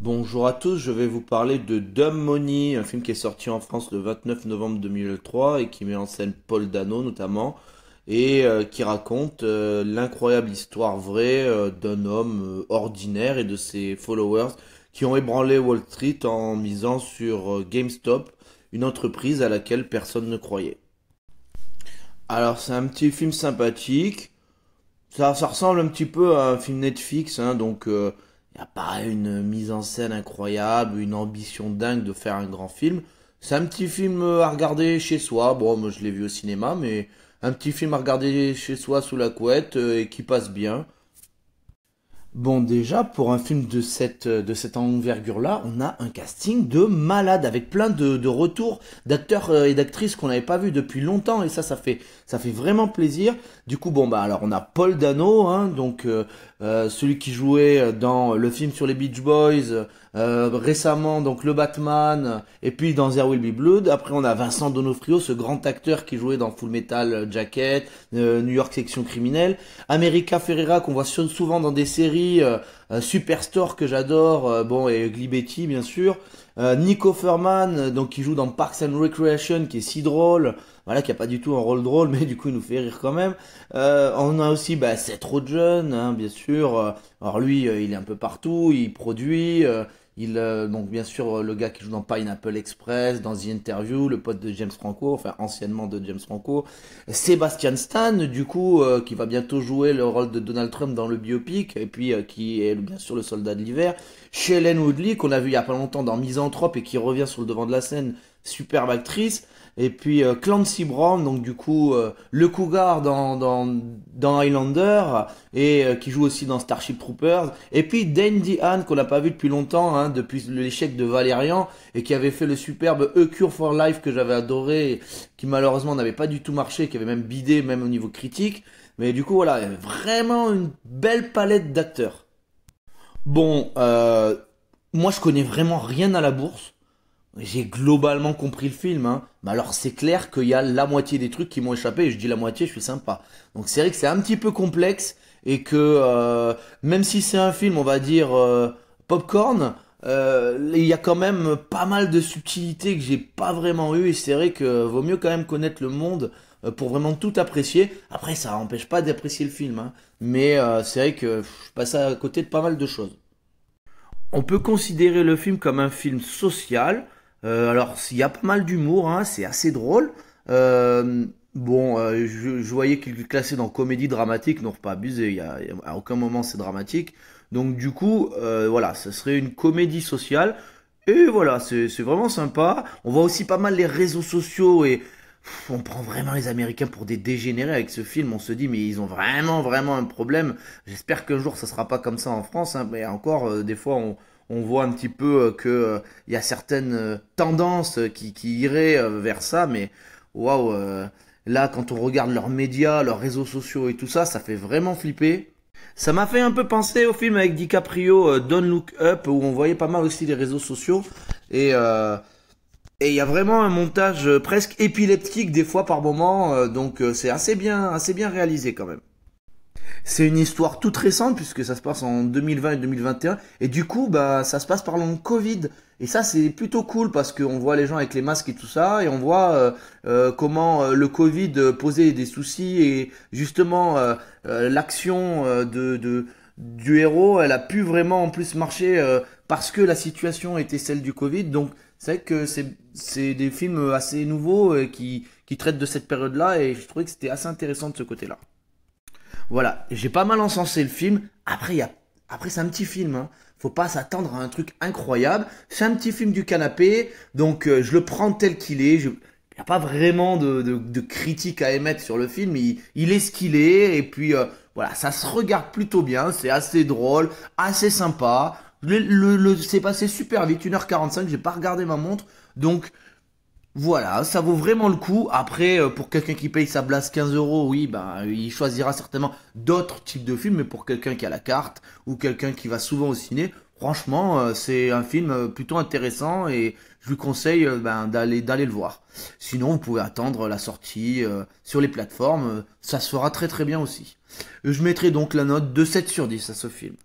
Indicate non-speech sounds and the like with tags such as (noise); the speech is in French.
Bonjour à tous, je vais vous parler de Dumb Money, un film qui est sorti en France le 29 novembre 2003 et qui met en scène Paul Dano notamment et euh, qui raconte euh, l'incroyable histoire vraie euh, d'un homme ordinaire et de ses followers qui ont ébranlé Wall Street en misant sur GameStop, une entreprise à laquelle personne ne croyait. Alors c'est un petit film sympathique, ça, ça ressemble un petit peu à un film Netflix, hein, donc il n'y a pas une mise en scène incroyable, une ambition dingue de faire un grand film. C'est un petit film à regarder chez soi. Bon, moi je l'ai vu au cinéma, mais un petit film à regarder chez soi sous la couette euh, et qui passe bien. Bon, déjà, pour un film de cette, euh, de cette envergure-là, on a un casting de malade, avec plein de, de retours d'acteurs euh, et d'actrices qu'on n'avait pas vu depuis longtemps, et ça, ça fait, ça fait vraiment plaisir. Du coup, bon, bah, alors, on a Paul Dano, hein, donc, euh, celui qui jouait dans le film sur les Beach Boys, récemment, donc, le Batman, et puis dans There Will Be Blood. Après, on a Vincent Donofrio, ce grand acteur qui jouait dans Full Metal Jacket, New York Section Criminelle. America Ferreira, qu'on voit souvent dans des séries, euh, Superstore que j'adore, euh, bon et Glibetti bien sûr, euh, Nico Furman donc qui joue dans Parks and Recreation qui est si drôle, voilà qui a pas du tout un rôle drôle (laughs) mais du coup il nous fait rire quand même. on a aussi bah, Seth Rogen hein, bien sûr, alors lui il est un peu partout, il produit il, euh, donc bien sûr euh, le gars qui joue dans Pineapple Express, dans The Interview, le pote de James Franco, enfin anciennement de James Franco, Sébastien Stan du coup euh, qui va bientôt jouer le rôle de Donald Trump dans le biopic et puis qui est bien sûr le soldat de l'hiver, Shailene Woodley qu'on a vu il y a pas longtemps dans Misanthrope et qui revient sur le devant de la scène superbe actrice. Et puis euh, Clancy Brown, donc du coup euh, le cougar dans, dans, dans Highlander, et euh, qui joue aussi dans Starship Troopers. Et puis Dandy Han, qu'on n'a pas vu depuis longtemps, hein, depuis l'échec de Valérian, et qui avait fait le superbe A Cure for Life que j'avais adoré, qui malheureusement n'avait pas du tout marché, qui avait même bidé, même au niveau critique. Mais du coup voilà, vraiment une belle palette d'acteurs. Bon, moi je connais vraiment rien à la bourse. J'ai globalement compris le film, hein. mais alors c'est clair qu'il y a la moitié des trucs qui m'ont échappé, et je dis la moitié, je suis sympa. Donc c'est vrai que c'est un petit peu complexe, et que euh, même si c'est un film, on va dire, euh, popcorn, euh, il y a quand même pas mal de subtilités que j'ai pas vraiment eu, et c'est vrai que vaut mieux quand même connaître le monde pour vraiment tout apprécier. Après, ça n'empêche pas d'apprécier le film, hein. mais c'est vrai que je passe à côté de pas mal de choses. On peut considérer le film comme un film social, euh, alors, il y a pas mal d'humour, hein, c'est assez drôle. Euh, bon, euh, je, voyais qu'il était classé dans comédie dramatique, non, pas abusé, y y a, à aucun moment c'est dramatique. Donc, du coup, voilà, ce serait une comédie sociale. Et voilà, c'est vraiment sympa. On voit aussi pas mal les réseaux sociaux et on prend vraiment les Américains pour des dégénérés avec ce film. On se dit, mais ils ont vraiment, vraiment un problème. J'espère qu'un jour ça sera pas comme ça en France, hein, mais encore, des fois, on on voit un petit peu euh, que il euh, y a certaines euh, tendances qui, iraient vers ça, mais waouh, là quand on regarde leurs médias, leurs réseaux sociaux et tout ça, ça fait vraiment flipper. Ça m'a fait un peu penser au film avec DiCaprio, Don't Look Up, où on voyait pas mal aussi les réseaux sociaux. Et et il y a vraiment un montage presque épileptique des fois par moment, donc c'est assez bien, assez bien réalisé quand même. C'est une histoire toute récente puisque ça se passe en 2020 et 2021. Et du coup, bah, ça se passe par le Covid. Et ça, c'est plutôt cool parce qu'on voit les gens avec les masques et tout ça, et on voit euh, euh, comment euh, le Covid posait des soucis et justement l'action de, du héros, elle a pu vraiment en plus marcher parce que la situation était celle du Covid. Donc c'est vrai que c'est des films assez nouveaux qui, qui traitent de cette période-là et je trouvais que c'était assez intéressant de ce côté-là. Voilà, j'ai pas mal encensé le film. Après, y a... Après c'est un petit film. Hein. Faut pas s'attendre à un truc incroyable. C'est un petit film du canapé. Donc, euh, je le prends tel qu'il est. Je... Il a pas vraiment de, de, critique à émettre sur le film. Il, est ce qu'il est. Et puis, euh, voilà, ça se regarde plutôt bien. C'est assez drôle, assez sympa. Le, c'est passé super vite, 1h45. J'ai pas regardé ma montre. Donc, voilà, ça vaut vraiment le coup. Après, euh, pour quelqu'un qui paye sa blase 15 euros, oui, ben, il choisira certainement d'autres types de films. Mais pour quelqu'un qui a la carte ou quelqu'un qui va souvent au ciné, franchement, euh, c'est un film euh, plutôt intéressant et je lui conseille ben, d'aller d'aller le voir. Sinon, vous pouvez attendre la sortie sur les plateformes. ça se fera très très bien aussi. Je mettrai donc la note de 7 sur 10 à ce film.